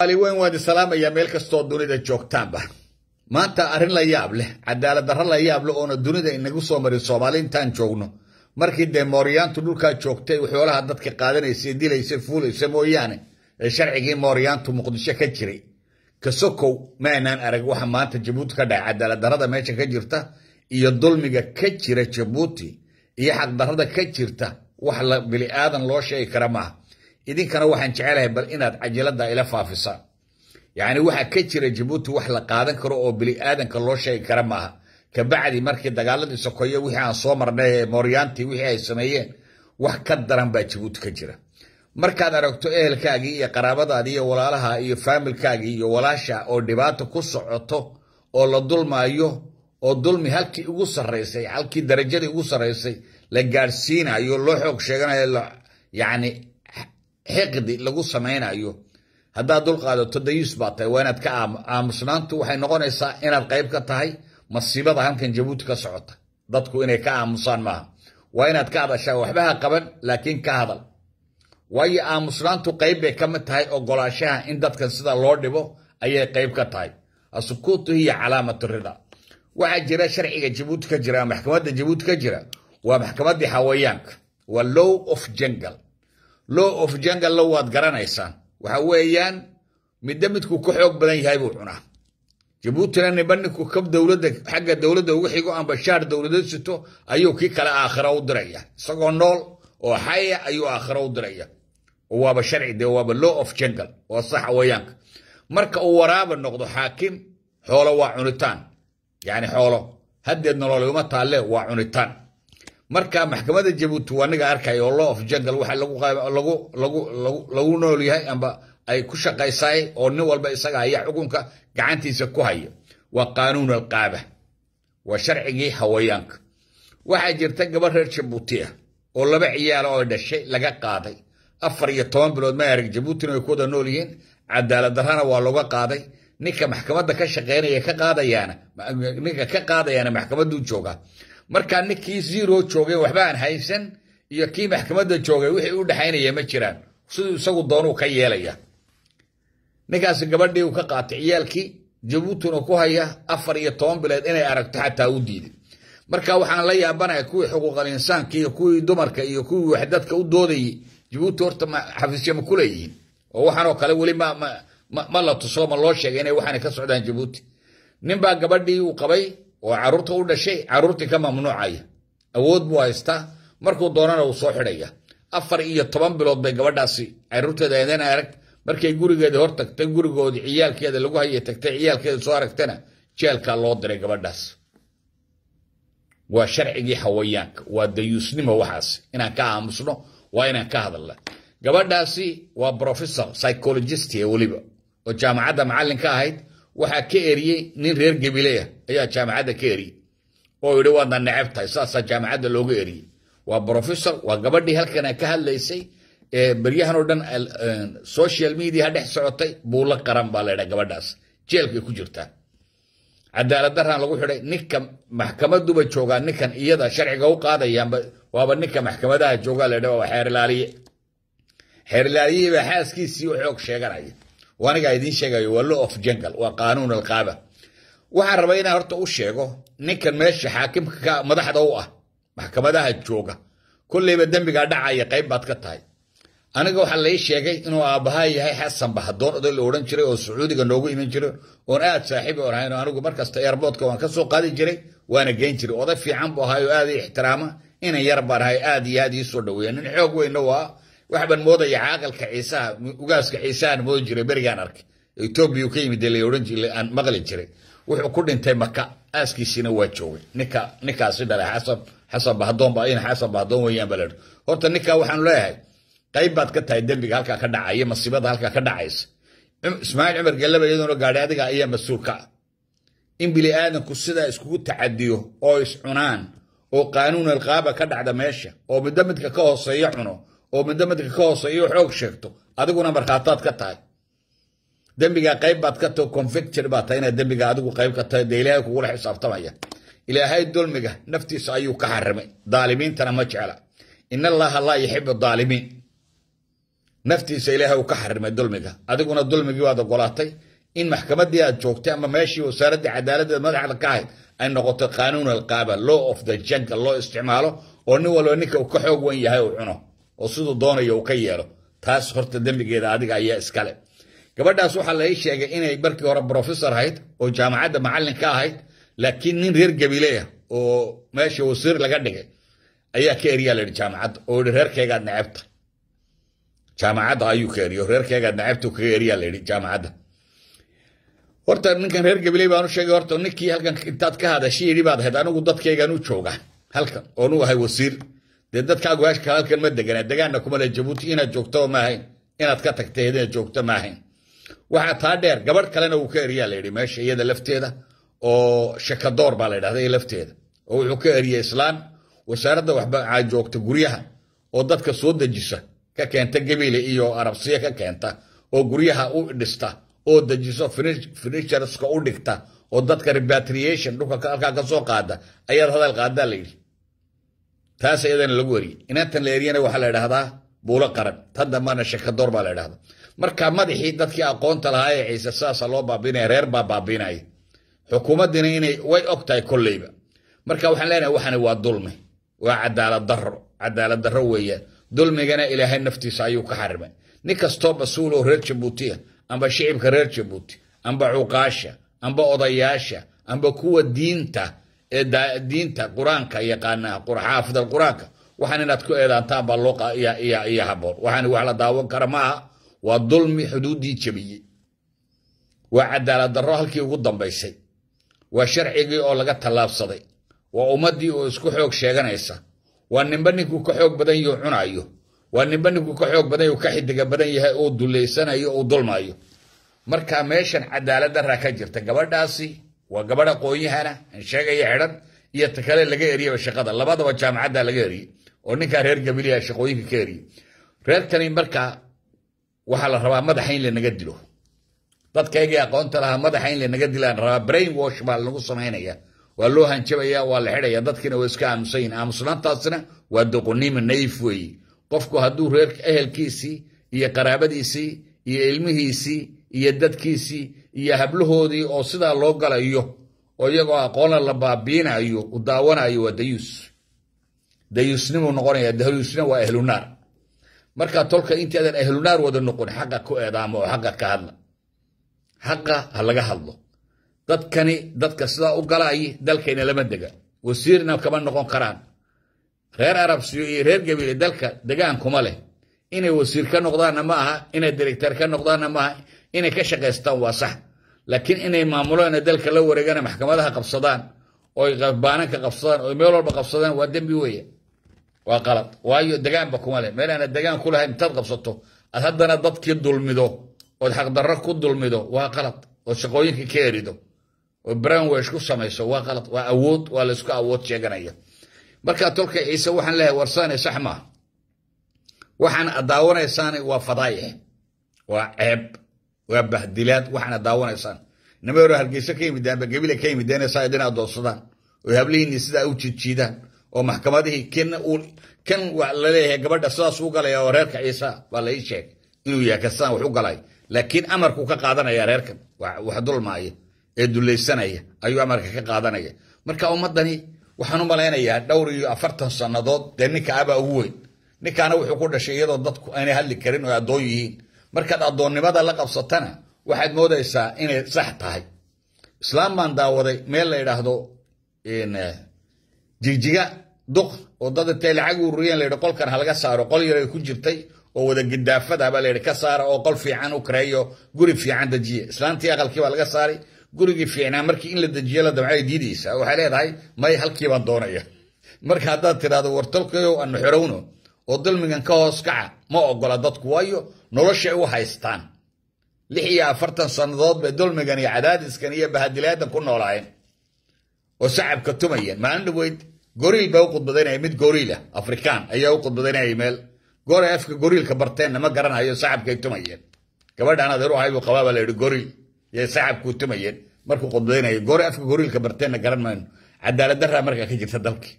ali weyn waadi salaamayaa meel kastoo dunida joogtaanba maanta arrin la yaab leh cadaalad darro la yaab leh oona dunida inagu soo marin soomaaliintaan joogno markii dee mooryaantu dhulkaa joogtay xoolaha dadka qaadanaysa dilaysa fuulaysa mooyaane ee sharcigii mooryaantu muqdisho ka jiray ka sokow maanaan arag waxa maanta jabuuti ka dhacay cadaalad darrada meesha ka jirta iyo dulmiga ka jira jabuuti iyo xaqdarrada ka jirta wax bili aadan loo sheegi kara maaha idinkana waxaan jecelahay bal inaad cajiladda ila faafisaan yacni waxaa ka jira jabuuti wax la qaadan karo oo bili aadanka loo sheegi kara maaha kabacdi markii dagaaladii sokoyo wixii aan soo marnay ee mooryaantii wixii ay sameeyeen wax ka daran baa jabuuti ka jira markaad aragto ehelkaagii iyo qaraabadaadii iyo walaalaha iyo faamilkaagii iyo walaasha oo dhibaato ku socoto oo la dulmaayo oo dulmi halkii ugu sarraysay halkii darajadii ugu sarraysay la gaadhsiinayo loo xoog sheeganayo yani حقدي لغو سمعين ايو هدا دول قادو تدييس باتاي وانات كا آمسنان تو وحي نغون ايسا اناد قيب كتاهي مصيبة دا هم كان جبوت كسعوتا دادكو اني كا آمسان ماها وانات كا دا شاو وحباها قبن لكن كا هدل واي آمسنان تو قيب بي كمت تاهي او قلاشاها ان دادكا سيدا لوردي بو ايه قيب كتاهي اسكوتو هي علامة الرضا واحد جرا شرعيه جبوت كجرا محكمات دا جبوت كجرا ومحكمات دي حوايانك واللو اوف جنجل law of jungle waad garanaysaa waxa weeyaan midda midku ku xoog badan yahay buu cunaa jabuutina nibanninku kab dowladda xagga dowladda ugu xigo amba shaar dowladeed sito ayuu kii kale aakhira u diraya isagoo nool oo xaya ayuu aakhira u diraya waaba sharci dee waaba law of jungle oo sax wayaanka marka uu waraaba noqdo xaakim xoolo waa cunitaan يعني xoolo haddeed nolol uma taalle waa cunitaan marka maxkamada jabuuti waa aniga arkaya oo law of jungle waxa lagu lagu lagu lagu nool yahay amba ay ku shaqaysay oo nin walba isaga haya xukunka gacantisa ku haya wa qaanun al qaba wa sharcigii hawayaanka waxa jirta gabar reer jabuuti ah oo laba ciyaal oo dhashay laga qaaday afar iyo toban bilood ma arag jabuuti way ku wada nool yihiin cadaalad darana waa laga qaaday ninka maxkamada ka shaqeynaya ka qaadayaana ninka ka qaadayaana maxkamaddu joogaa markaa ninkii zero joogay waxba aan haysan iyo kii maxkamadda joogay wixii u dhexaynaya ma jiraan siduu isagu doonuu ka yeelaya ninkaasi gabadhii uu ka qaatay ciyaalkii jabuutina ku haya afar iyo toban bilood inay aragto xataa u diiday marka waxaan la yaabanahay kuwii xuquuqal insaanka iyo kuwii dumarka iyo kuwii wax dadka u doodayay jabuuti horta xafiisyo ma ku leeyihiin oo waxaanoo kale weli ma ma ma la tuso ma loo sheegay inay waxaanay ka socdaan jabuuti ninbaa gabadhii uu qabay oo carruurta u dhashay carruurtii ka mamnuucaya awood buu haystaa markuu doonana uu soo xidhaya afar iyo toban bilood bay gabadhaasi carruurteeda eedeen arag markay gurigeeda hor tagtay gurigoodii ciyaalkeeda lagu haya tagtay ciyaalkeeda soo aragtana jeelkaa loo diray gabadhaas waa sharcigii hawayaanka waa dayuusnimo waxaas inaan ka aamusno waa inaan ka hadalna gabadhaasi waa professor psychologist ee weliba oo jaamacadda macallin ka ahayd waxaa ka eriyey nin reer gabileya ayaa jaamacadda ka eriyey oo yidhi waadna necab tahay saasaa jaamacadda looga eriyey waa brofessor waa gabadhii halkana ka hadlaysay beryahan oo dhan social media dhex socotay buulo qaran baa laydhaa gabadhaas jeelkay ku jirtaa cadaalad daraan lagu xidhay ninka maxkamaduba joogaa ninkan iyada sharciga u qaadayaanba waaba ninka maxkamadaha joogaa laydhaa waa xeerlaaliye xeerlaaliyihiibaa xaaskiisii u xoog sheeganaya وانا قاعدين شيء يقول له اوف جنجل وقانون القابه وحربينا هرت وشيغو نكن ماشي حاكم ما حدا هو محكمه ده الجوجا كل اللي بدن بقى دعى يا قيب بعد كتاي انا قاعد حل اي شيء انه ابها هاي حسن بها دور دول اللي ورن جري او سعودي كان لوغو يمن جري وانا اد صاحبي وراه انا انا مركز ايربورت كان كسو قادي جري وانا جاي جري وضفي عم بها هاي احترامه انا يربر هاي ادي ادي سو دوين الحوق وين هو وحبن موضة يعاقل كعيسى وقاس كعيسى موجر بريانرك توبيو كيمي دلي ورنج اللي أن مغلي جري وحب كل انتي مكا أسكي سينو واتشوي نكا نكا سيدالي حسب حسب بهدون باين حسب بهدون ويان بلد ورطا نكا وحن لهي قيب بعد كتا يدنبك هالكا كدعا ايه مصيبات هالكا كدعا عيس اسماعيل عمر قلبا يدنو قاداتك ايه مسؤول كا إن بلي آدم كسيدا اسكو تعديو أو يسعنان أو قانون القابة كدعا دماشا أو بدمتك كوه صيحنو او مدمد كوس ايو حوك شكتو ادقو نمبر خاطات كتاي دمبيغا قيب بات كتو كونفكتر بات اينا دمبيغا ادقو قيب كتاي ديلاه كوغول حساب طمايا الى هاي الدولميغا نفتي سايو كحرمي ظالمين تنا مجعلا ان الله الله يحب الظالمين نفتي سايلاه كحرمي الدولميغا ادقونا الدولميغي واد قولاتي ان محكمة ديها جوكتي اما ماشي وسارد عدالة مدح على كاهد ان نقطة قانون القابل law of the jungle law استعماله ونوالو نيكا وكحوق وين يهيو عنو oo siduu doonayo uu ka yeero taas horta dembigeeda adiga ayaa iskale gabadhaas waxaa lai sheegay inay markii hore brofessor ahayd oo jaamacadda macallin ka ahayd laakiin nin reer gabileah oo meesha wasiir laga dhigay ayaa ka eriyaa layihi jaamacadda oo yihi reerkeygaad necabta jaamacadda ayuu ka eriyo reerkeygaad necabta kaga eriyaa layihi jaamacadda horta ninkan reer gabiley baan u sheegay horta ninkii halkan intaad ka hadashii yidhi baad ahayd anigu dadkeygaan u jooga halkan oonu ahay wasiir dee dadka agaashka halkan ma degana degaana kumale jabuuti inaad joogtaba maahayn inaad ka tagta hedina joogta maahayn waxaa taa dheer gabadh kalena wuu ka eriyaa layidhi meesha iyada lafteeda oo shakadoor baa layidhahda lafteeda oo wuxuu ka eriyey islaan wasaaradda waxbacaa joogta guryaha oo dadka soo dejisa ka keenta gabile iyo arabsiya ka keenta oo guryaha u dhista oo dejiso finisherska u dhigta oo dadka repatriation dhulka halkaa ka soo qaada ayaad hadal qaadaa layidhi taas iyadana lagu wariyey inantan la eriyana waxaa la idhahdaa buulo qaran tan dambana shakadoor baa la idhahdaa marka madaxii dadkii aqoonta lahaa ee ciise saasa loo baabinaya reer baa baabinaya xukuumaddina inay way og tahay kolleyba marka waxaan leenahay waxani waa dulmi waa cadaalad darro cadaalad darro weeyaan dulmigana ilaahay naftiisa ayuu ka xarimay nin kastoo mas-uul oo reer jabuuti ah amba shicibka reer jabuuti amba cuqaasha amba odayaasha amba kuwa diinta diinta qur-aanka yaqaanaa xaafida qur-aanka waxaan inaad ku eedaantaan baa loo iyo haboon waxaan wax la daawan kara ma aha waa dulmi xuduuddii jebiyey waa cadaalad darro halkii ugu dambaysay waa sharcigii oo laga tallaabsaday waa ummaddii oo isku xoog sheeganaysa waa ninba ninkuu ka xoog badan yahu cunayo waa ninba ninkuu ka xoog badan yahu ka xidiga badan yahay oo dullaysanayo oo dulmayo marka meeshan cadaalad darraa ka jirta gabadhaasi وقبل قوي هنا الشقة يحرد يتكلم لجيري والشقة ده اللي بعده وجمع عدا لجيري ونكا غير قبيلة الشقوي كيري غير كان يمركا وحال الربا ما دحين اللي نقدله ضد كيجي أقول أنت لها ما دحين اللي نقدله الربا برين وش مال نقص ما هنا يا والله هنشبه يا والحدة يا ضد كنا وسكان مسين أم سنة ودقوني من نيفوي قفكو هدو غير أهل كيسي يا قرابة إيسي يا علمه إيسي يا ضد كيسي iyo hablahoodii oo sidaa loo galayo oo iyagoo aqoona la baabiinayo u daawanayo waa dayuus dayuusnimuu noqonaya dayuusna waa ahlunaar markaa tolka intaadan ahlunaar wada noqon xaqa ku eedaama oo xaqa ka hadla xaqa ha laga hadlo dadkani dadka sidaa u galaayi dalkayna lama dega wasiirna kama noqon karaan reer arabsiyo iyo reer gabiile dalka degaan kuma leh inay wasiir ka noqdaanna ma aha inay direktar ka noqdaanna ma aha inay ka shaqaystaan waa sax laakiin inay maamulaan dalka la wareegana maxkamadaha qabsadaan oy baananka qabsadaan oy meel walba qabsadaan waa dembi weeye waa qalad waayo degaanba kuma leh meel aana degaan ku lahay intaad qabsato aad haddana dadkii dulmido ood xaqdarro ku dulmido waa qalad ood shaqooyinka ka erido oo brownwash ku samayso waa qalad waa awood waa la isku awood sheeganaya markaa tolka ciise waxaan leeyahay warsaane sax maaha waxaan daawanaysaan waa fadaayic waa ceeb وابه دلاد وحنا داون إنسان نما يروح هالجيسة كيم دان بقبيلة كيم دان سايدنا الدوسطة ويهبلي نسيت أو تشي تشي ده ومحكمة دي كن أول كن ولله قبل دسلا سوق على يوريرك عيسى ولا يشك إنه يا كسان وحق علي لكن أمرك كقاضنا يا ريرك وحدول معي إدو لي السنة هي أيوة أمرك كقاضنا هي مركا أمدني وحنو ملاينا يا دوري أفرته السنة ضد دنيك أبا هو نك أنا وحقول الشيء ضدك أنا هاللي كرين ويا دويين markaad addoonnimada la qabsatana waxaad moodaysaa inay sax tahay islaam baan daawaday meel la yidhaahdo jirjiga duq oo dad intay lacag ururiyeen la yidhi qolkan ha laga saaro qol yaray ku jirtay oo wada gidaafada baa la yidhi ka saara oo qol fiican u kareeyo guri fiican dejiya islaantii aqalkii baa laga saaray gurigii fiicnaa markii in la dejiyo la damcay diidaysaa waxay leedahay may halkii baan doonaya marka haddaad tidhaahdo wartalkayow aan xorowno oo dulmigan ka hoos kaca ma ogola dadku waayo nolosha u haystaan lix iyo afartan sannadood bay dulmigan iyo cadaadiskan iyo bahadilaaddan ku noolaayeen oo sacabka tumayeen maalin dhaweyd goriil baa u khudbadaynaya mid goriilah afrikaan ayaa u khudbadaynaya meel goor ay afka goriilka barteenna ma garanayo sacabkay tumayeen gabadhaan adeer u ahay buu qabaa baa la yidhi goriil yay sacabkuu tumayeen markuu khudbadaynayo goor ay afka goriilka barteenna garan mayno cadaalad daraa markaa ka jirta dalkii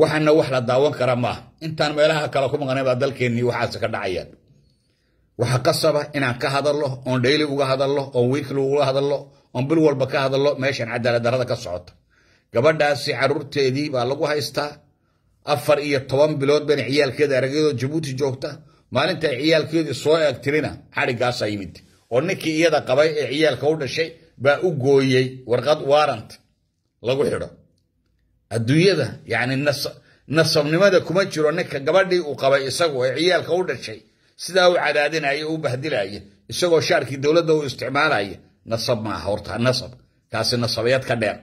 waxaana wax la daawan kara maaha intaan meelaha kale ku maqnay baa dalkeennii waxaas ka dhacayaan وحقصبه إن كهذا الله أن ديلي وكهذا الله أن ويكل وكهذا الله أن بالول بكهذا الله ماشي عدالة درجة كصعود قبل ده سعر تيدي بالله هيستا أفر إيه طوام بلود بين عيال كده رجيو جبوتي جوكتا maalinta ciyaalkeedii soo eegtirina xarigaasaa yimid oo ninkii iyada qabay ee ciyaalka u dhashay baa u gooyey warqad warant lagu xidho adduunyada yacni nasabnimada kuma jiro ninka gabadhii uu qabay isagu ee ciyaalka u dhashay سداو عدادين أي بهدل أي الشغل شارك الدولة ده واستعمال أي نصب ما هورتا نصب كاس النصبيات كدير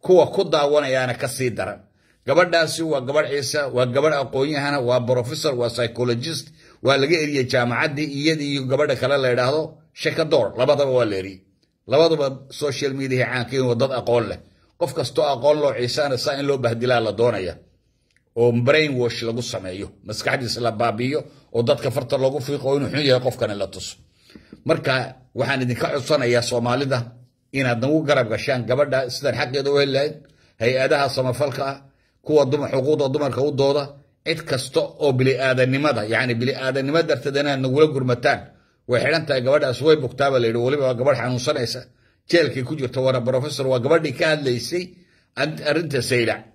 كوا كدا وانا يانا كسيد درا قبر داسي وقبر عيسى وقبر أقوية هنا وبروفيسور وسايكولوجيست والجئر يا جامعة دي يدي يقبر دخل الله يدهو شكا دور لبضا بواليري لبضا بسوشيال ميديا عاكين وضد أقول له قف كستو أقول له عيسان السائن له بهدلال دونيا أو برين وش لغو سمايو مسكحدي سلا بابيو أو داد كفرطة لغو فيقو ينو حيني يقف كان اللاتوس مركا وحان دي كعصان يا سومالي ده إنا دنو قرب غشان قبر ده سدن حق يدو اللي هاي أداها سمافالقة كوة دم حقود ودمر كوة دودة إد كستو أو بلي آدى نمدا يعني بلي آدى نمدا ارتدنا نقول قرمتان وحيران تاي قبر ده سوي بكتابة ليدو وليبا قبر حانو سنعيسة جيل كي تورا بروفسر وقبر دي كاد ليسي أنت أرنت سيلع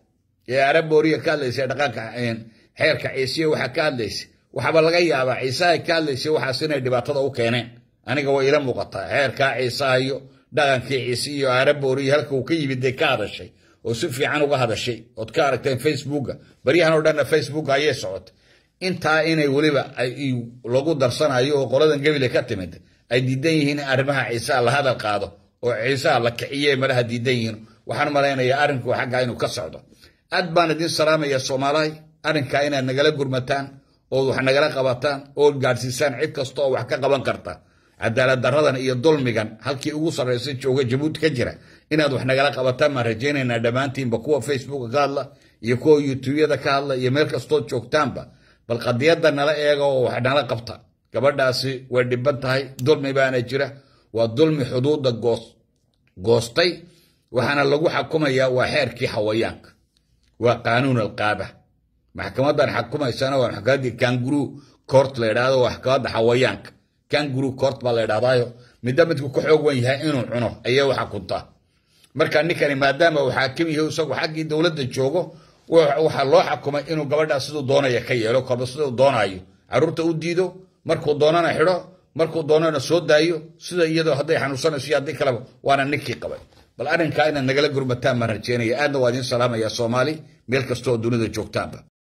يا رب وريا كاليس دقاق عين حيرك عيسي وحا كاليس وحبا لغا يابا عيسى كاليس وحا سنة دباتة وكينين أنا قوى إلى مقطع حيرك عيسى دقاق عيسي يا رب وريا هلك وكي بدي كارشي وسفي عنو هذا الشيء وتكاركتين فيسبوك بريان ودنا فيسبوك أي سعود intaa inay weliba lagu darsanayo oo qoladan gebile ka timid ay diidan yihiin arrimaha ciise la hadal qaado oo ciise la kiciye malaha diidan yihiin waxaan malaynayaa arrinku xagga أدبان الدين سلام يا سومالي أرن كاينة نجالا غرمتان أو نجالا غاباتان أو غارسيسان إيكاستو وحكا غابان كارتا عدالة دردان إي دولميغان هاكي أوصل رئيسيتش أو جيبوت كجرة دو أدو نجالا غاباتان مارجين إن أدبانتين بكو فيسبوك غالا يكو يوتيوب يدا كالا يميركا ستو تشوك تامبا بل قد يدا نالا إيغا وحنالا غابتا كبرداسي ودبانتاي دولمي بانا جرة ودولمي حدود غوستي وحنا لوغو حكومية وحير كي حويانك وقانون القابة محكمة بان حكومة يسانا ونحكا دي كانجرو كورت ليرادو وحكا دا حوايانك كانجرو كورت با ليرادايو مدى مدى كوحيوك وان يهائنو عنو ايهو حكوطة مركا نيكاني مادام وحاكمي هوساق وحاكي دولد دجوغو وحا الله حكومة انو قبردا سيدو دونا يكي يلو قبردا سيدو دونا ايو عرورتا او ديدو مركو دونا نحيرو مركو دونا نسود دايو سيدو يدو حدى حنوسان سيادة كلابو وانا نيكي قبردا bal arrinkaa inaad nagala gurbataan baan rajeynaya aadna waa idiin salaamaya soomaali meel kastoo dunida joogtaanba